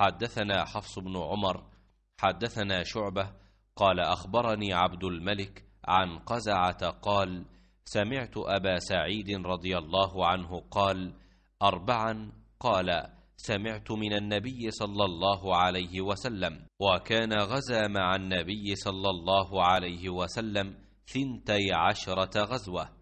حدثنا حفص بن عمر حدثنا شعبة قال أخبرني عبد الملك عن قزعة قال سمعت أبا سعيد رضي الله عنه قال أربعا قال سمعت من النبي صلى الله عليه وسلم وكان غزا مع النبي صلى الله عليه وسلم ثنتي عشرة غزوة